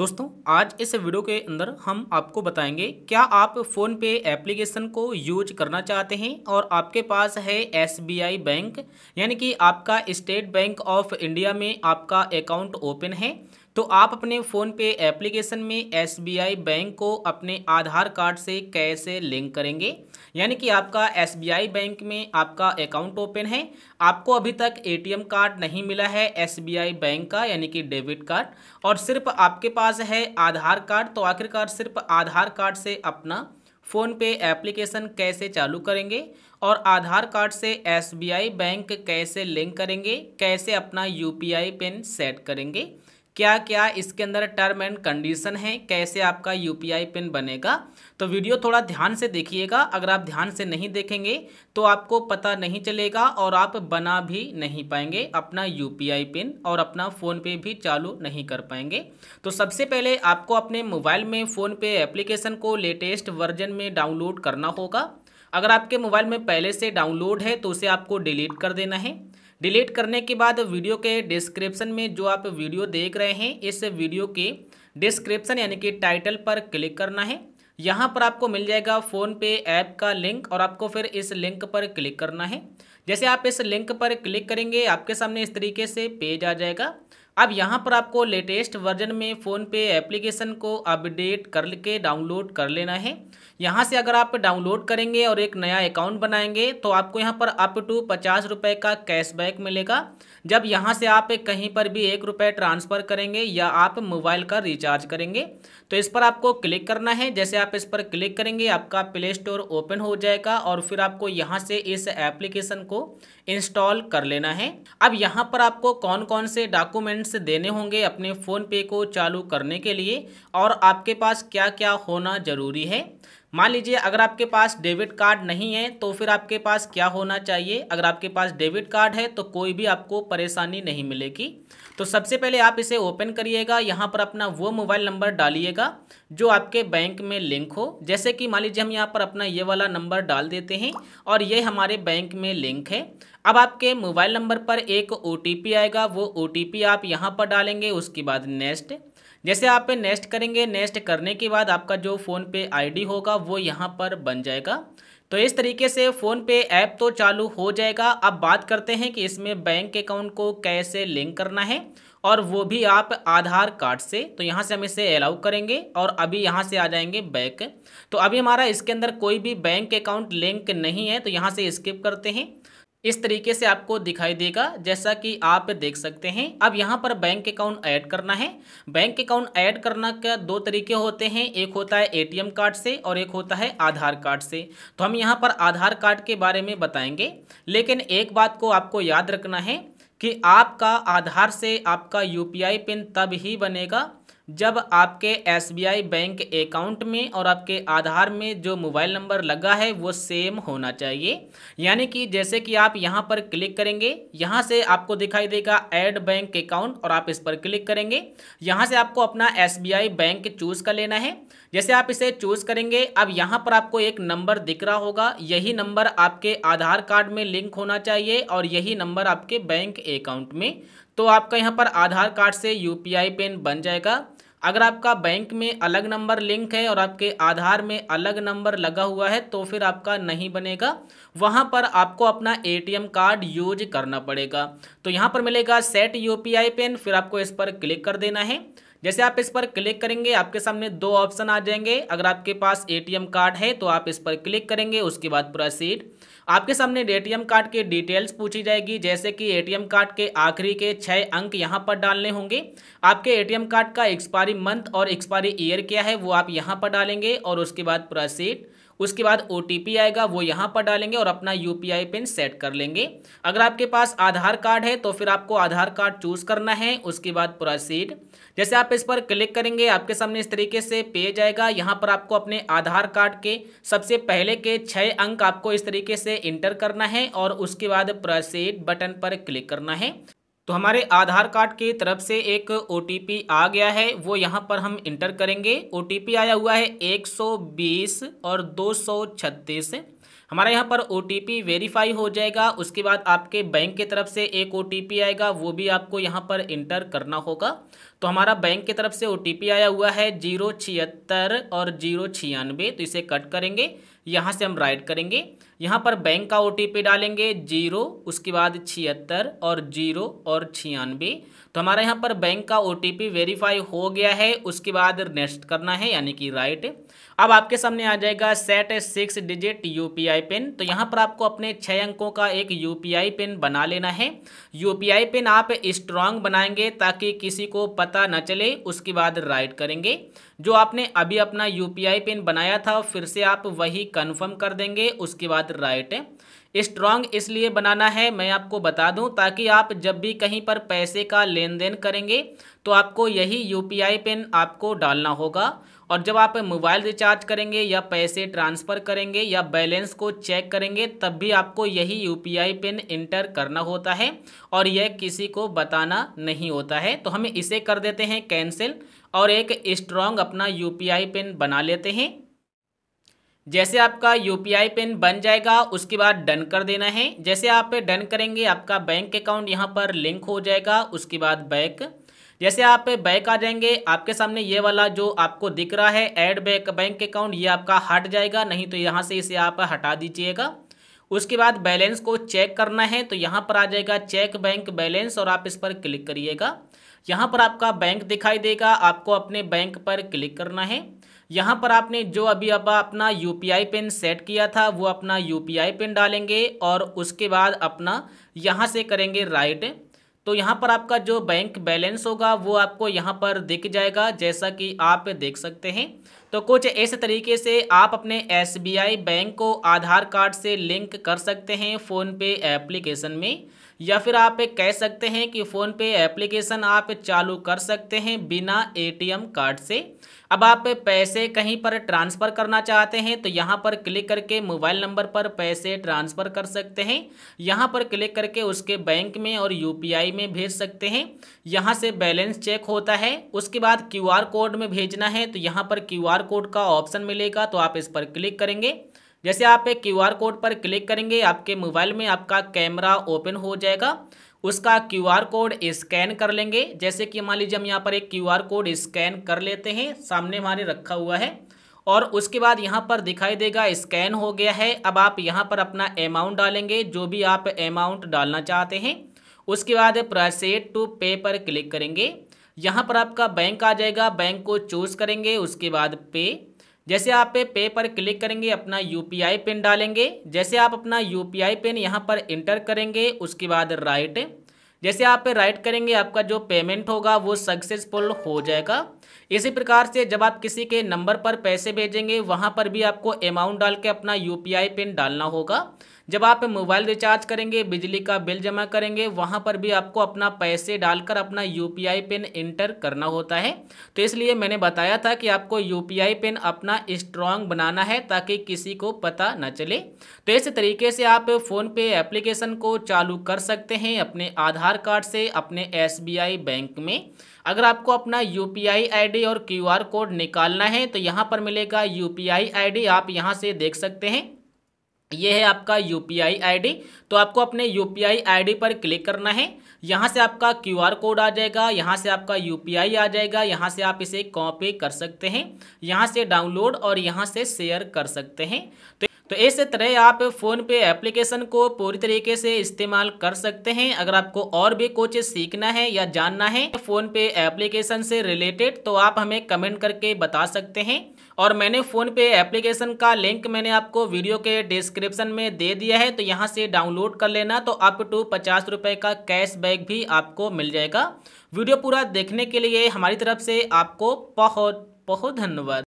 दोस्तों आज इस वीडियो के अंदर हम आपको बताएंगे क्या आप फ़ोन पे एप्लीकेशन को यूज करना चाहते हैं और आपके पास है एसबीआई बैंक यानी कि आपका स्टेट बैंक ऑफ इंडिया में आपका अकाउंट ओपन है तो आप अपने फ़ोन पे एप्लीकेशन में एसबीआई बैंक को अपने आधार कार्ड से कैसे लिंक करेंगे यानी कि आपका एसबीआई बैंक में आपका अकाउंट ओपन है आपको अभी तक एटीएम कार्ड नहीं मिला है एसबीआई बैंक का यानी कि डेबिट कार्ड और सिर्फ आपके पास है आधार कार्ड तो आखिरकार सिर्फ आधार कार्ड से अपना फ़ोन पे एप्लीकेशन कैसे चालू करेंगे और आधार कार्ड से एसबीआई बैंक कैसे लिंक करेंगे कैसे अपना यूपीआई पिन सेट करेंगे क्या क्या इसके अंदर टर्म एंड कंडीशन है कैसे आपका यू पिन बनेगा तो वीडियो थोड़ा ध्यान से देखिएगा अगर आप ध्यान से नहीं देखेंगे तो आपको पता नहीं चलेगा और आप बना भी नहीं पाएंगे अपना यू पिन और अपना फ़ोन पे भी चालू नहीं कर पाएंगे तो सबसे पहले आपको अपने मोबाइल में फ़ोन पे एप्लीकेशन को लेटेस्ट वर्जन में डाउनलोड करना होगा अगर आपके मोबाइल में पहले से डाउनलोड है तो उसे आपको डिलीट कर देना है डिलीट करने के बाद वीडियो के डिस्क्रिप्शन में जो आप वीडियो देख रहे हैं इस वीडियो के डिस्क्रिप्शन यानी कि टाइटल पर क्लिक करना है यहाँ पर आपको मिल जाएगा फ़ोनपे ऐप का लिंक और आपको फिर इस लिंक पर क्लिक करना है जैसे आप इस लिंक पर क्लिक करेंगे आपके सामने इस तरीके से पेज आ जाएगा अब यहाँ पर आपको लेटेस्ट वर्जन में फ़ोन पे एप्लीकेशन को अपडेट करके डाउनलोड कर लेना है यहाँ से अगर आप डाउनलोड करेंगे और एक नया अकाउंट बनाएंगे तो आपको यहाँ पर अप टू पचास रुपये का कैशबैक मिलेगा जब यहाँ से आप कहीं पर भी एक रुपये ट्रांसफ़र करेंगे या आप मोबाइल का रिचार्ज करेंगे तो इस पर आपको क्लिक करना है जैसे आप इस पर क्लिक करेंगे आपका प्ले स्टोर ओपन हो जाएगा और फिर आपको यहाँ से इस एप्लीकेशन को इंस्टॉल कर लेना है अब यहाँ पर आपको कौन कौन से डॉक्यूमेंट्स देने होंगे अपने फ़ोन पे को चालू करने के लिए और आपके पास क्या क्या होना ज़रूरी है मान लीजिए अगर आपके पास डेबिट कार्ड नहीं है तो फिर आपके पास क्या होना चाहिए अगर आपके पास डेबिट कार्ड है तो कोई भी आपको परेशानी नहीं मिलेगी तो सबसे पहले आप इसे ओपन करिएगा यहाँ पर अपना वो मोबाइल नंबर डालिएगा जो आपके बैंक में लिंक हो जैसे कि मान लीजिए हम यहाँ पर अपना ये वाला नंबर डाल देते हैं और ये हमारे बैंक में लिंक है अब आपके मोबाइल नंबर पर एक ओ आएगा वो ओ आप यहाँ पर डालेंगे उसके बाद नेक्स्ट जैसे आप नेक्स्ट करेंगे नेक्स्ट करने के बाद आपका जो फ़ोन पे आईडी होगा वो यहाँ पर बन जाएगा तो इस तरीके से फ़ोन पे ऐप तो चालू हो जाएगा अब बात करते हैं कि इसमें बैंक अकाउंट को कैसे लिंक करना है और वो भी आप आधार कार्ड से तो यहाँ से हम इसे अलाउ करेंगे और अभी यहाँ से आ जाएंगे बैंक तो अभी हमारा इसके अंदर कोई भी बैंक अकाउंट लिंक नहीं है तो यहाँ से स्किप करते हैं इस तरीके से आपको दिखाई देगा जैसा कि आप देख सकते हैं अब यहाँ पर बैंक अकाउंट ऐड करना है बैंक अकाउंट ऐड करना का दो तरीके होते हैं एक होता है एटीएम कार्ड से और एक होता है आधार कार्ड से तो हम यहाँ पर आधार कार्ड के बारे में बताएंगे लेकिन एक बात को आपको याद रखना है कि आपका आधार से आपका यू पिन तब ही बनेगा जब आपके एसबीआई बैंक अकाउंट में और आपके आधार में जो मोबाइल नंबर लगा है वो सेम होना चाहिए यानी कि जैसे कि आप यहाँ पर क्लिक करेंगे यहाँ से आपको दिखाई देगा ऐड बैंक अकाउंट और आप इस पर क्लिक करेंगे यहाँ से आपको अपना एसबीआई बैंक चूज़ कर लेना है जैसे आप इसे चूज़ करेंगे अब यहाँ पर आपको एक नंबर दिख रहा होगा यही नंबर आपके आधार कार्ड में लिंक होना चाहिए और यही नंबर आपके बैंक अकाउंट में तो आपका यहाँ पर आधार कार्ड से यू आई पिन बन जाएगा अगर आपका बैंक में अलग नंबर लिंक है और आपके आधार में अलग नंबर लगा हुआ है तो फिर आपका नहीं बनेगा वहां पर आपको अपना एटीएम कार्ड यूज करना पड़ेगा तो यहां पर मिलेगा सेट यूपीआई पिन फिर आपको इस पर क्लिक कर देना है जैसे आप इस पर क्लिक करेंगे आपके सामने दो ऑप्शन आ जाएंगे अगर आपके पास एटीएम कार्ड है तो आप इस पर क्लिक करेंगे उसके बाद प्रोसीड आपके सामने एटीएम कार्ड के डिटेल्स पूछी जाएगी जैसे कि एटीएम कार्ड के आखिरी के छः अंक यहाँ पर डालने होंगे आपके एटीएम कार्ड का एक्सपायरी मंथ और एक्सपायरी ईयर क्या है वो आप यहाँ पर डालेंगे और उसके बाद प्रोसीड उसके बाद ओ आएगा वो यहाँ पर डालेंगे और अपना यू पिन सेट कर लेंगे अगर आपके पास आधार कार्ड है तो फिर आपको आधार कार्ड चूज़ करना है उसके बाद प्रोसीड जैसे आप इस पर क्लिक करेंगे आपके सामने इस तरीके से पेज आएगा यहाँ पर आपको अपने आधार कार्ड के सबसे पहले के छः अंक आपको इस तरीके से इंटर करना है और उसके बाद प्रोसीड बटन पर क्लिक करना है तो हमारे आधार कार्ड की तरफ से एक ओ आ गया है वो यहाँ पर हम इंटर करेंगे ओ आया हुआ है 120 और 236 हमारा यहाँ पर ओ वेरीफाई हो जाएगा उसके बाद आपके बैंक की तरफ से एक ओ आएगा वो भी आपको यहाँ पर इंटर करना होगा तो हमारा बैंक की तरफ से ओ आया हुआ है जीरो छिहत्तर और जीरो छियानवे तो इसे कट करेंगे यहाँ से हम राइट करेंगे यहाँ पर बैंक का ओ डालेंगे जीरो उसके बाद छिहत्तर और जीरो और छियानवे तो हमारे यहाँ पर बैंक का ओ वेरीफाई हो गया है उसके बाद नेक्स्ट करना है यानी कि राइट अब आपके सामने आ जाएगा set six digit U PIN तो यहाँ पर आपको अपने छः अंकों का एक यू पिन बना लेना है यू पिन आप स्ट्रांग बनाएंगे ताकि किसी को पता न चले उसके बाद राइट करेंगे जो आपने अभी अपना यू पिन बनाया था फिर से आप वही कन्फर्म कर देंगे उसके बाद बाद राइट स्ट्रांग इसलिए बनाना है मैं आपको बता दूं ताकि आप जब भी कहीं पर पैसे का लेन देन करेंगे तो आपको यही यूपीआई पिन आपको डालना होगा और जब आप मोबाइल रिचार्ज करेंगे या पैसे ट्रांसफ़र करेंगे या बैलेंस को चेक करेंगे तब भी आपको यही यूपीआई पिन इंटर करना होता है और यह किसी को बताना नहीं होता है तो हम इसे कर देते हैं कैंसिल और एक स्ट्रॉन्ग अपना यूपीआई पिन बना लेते हैं जैसे आपका यू पिन बन जाएगा उसके बाद डन कर देना है जैसे आप डन करेंगे आपका बैंक अकाउंट यहाँ पर लिंक हो जाएगा उसके बाद बैक जैसे आप बैक आ जाएंगे आपके सामने ये वाला जो आपको दिख रहा है एड बैक बैंक अकाउंट ये आपका हट जाएगा नहीं तो यहाँ से इसे आप हटा दीजिएगा उसके बाद बैलेंस को चेक करना है तो यहाँ पर आ जाएगा चेक बैंक बैलेंस और आप इस पर क्लिक करिएगा यहाँ पर आपका बैंक दिखाई देगा आपको अपने बैंक पर क्लिक करना है यहाँ पर आपने जो अभी अब अपना यू पिन सेट किया था वो अपना यू पिन डालेंगे और उसके बाद अपना यहाँ से करेंगे राइट तो यहाँ पर आपका जो बैंक बैलेंस होगा वो आपको यहाँ पर दिख जाएगा जैसा कि आप देख सकते हैं तो कुछ इस तरीके से आप अपने एस बैंक को आधार कार्ड से लिंक कर सकते हैं फ़ोनपे एप्लीकेशन में या फिर आप कह सकते हैं कि फ़ोन पे एप्लीकेशन आप चालू कर सकते हैं बिना एटीएम कार्ड से अब आप पैसे कहीं पर ट्रांसफ़र करना चाहते हैं तो यहाँ पर क्लिक करके मोबाइल नंबर पर पैसे ट्रांसफ़र कर सकते हैं यहाँ पर क्लिक करके उसके बैंक में और यूपीआई में भेज सकते हैं यहाँ से बैलेंस चेक होता है उसके बाद क्यूआर कोड में भेजना है तो यहाँ पर क्यूआर कोड का ऑप्शन मिलेगा तो आप इस पर क्लिक करेंगे जैसे आप एक क्यू कोड पर क्लिक करेंगे आपके मोबाइल में आपका कैमरा ओपन हो जाएगा उसका क्यू आर कोड स्कैन कर लेंगे जैसे कि मान लीजिए हम यहाँ पर एक क्यू आर कोड स्कैन कर लेते हैं सामने हमारे रखा हुआ है और उसके बाद यहाँ पर दिखाई देगा स्कैन हो गया है अब आप यहाँ पर अपना अमाउंट डालेंगे जो भी आप अमाउंट डालना चाहते हैं उसके बाद प्रसेड टू पे पर क्लिक करेंगे यहाँ पर आपका बैंक आ जाएगा बैंक को चूज़ करेंगे उसके बाद पे जैसे आप पे पे पर क्लिक करेंगे अपना यू पिन डालेंगे जैसे आप अपना यू पिन यहाँ पर इंटर करेंगे उसके बाद राइट जैसे आप पे राइट करेंगे आपका जो पेमेंट होगा वो सक्सेसफुल हो जाएगा इसी प्रकार से जब आप किसी के नंबर पर पैसे भेजेंगे वहाँ पर भी आपको अमाउंट डाल के अपना यू पिन डालना होगा जब आप मोबाइल रिचार्ज करेंगे बिजली का बिल जमा करेंगे वहाँ पर भी आपको अपना पैसे डालकर अपना यू पिन इंटर करना होता है तो इसलिए मैंने बताया था कि आपको यू पिन अपना स्ट्रॉन्ग बनाना है ताकि किसी को पता न चले तो इस तरीके से आप फ़ोन पे एप्लीकेशन को चालू कर सकते हैं अपने आधार कार्ड से अपने एस बैंक में अगर आपको अपना यू पी आई और क्यू कोड निकालना है तो यहाँ पर मिलेगा यू पी आई आप यहाँ से देख सकते हैं ये है आपका यू पी आई डी तो आपको अपने यू पी आई डी पर क्लिक करना है यहाँ से आपका क्यू आर कोड आ जाएगा यहाँ से आपका यू आ जाएगा यहाँ से आप इसे कॉपी कर सकते हैं यहाँ से डाउनलोड और यहाँ से शेयर कर सकते हैं तो तो इस तरह आप फ़ोनपे एप्लीकेशन को पूरी तरीके से इस्तेमाल कर सकते हैं अगर आपको और भी कुछ सीखना है या जानना है फ़ोनपे एप्लीकेशन से रिलेटेड तो आप हमें कमेंट करके बता सकते हैं और मैंने फ़ोनपे एप्लीकेशन का लिंक मैंने आपको वीडियो के डिस्क्रिप्शन में दे दिया है तो यहाँ से डाउनलोड कर लेना तो अप टू पचास रुपये का कैशबैक भी आपको मिल जाएगा वीडियो पूरा देखने के लिए हमारी तरफ से आपको बहुत बहुत धन्यवाद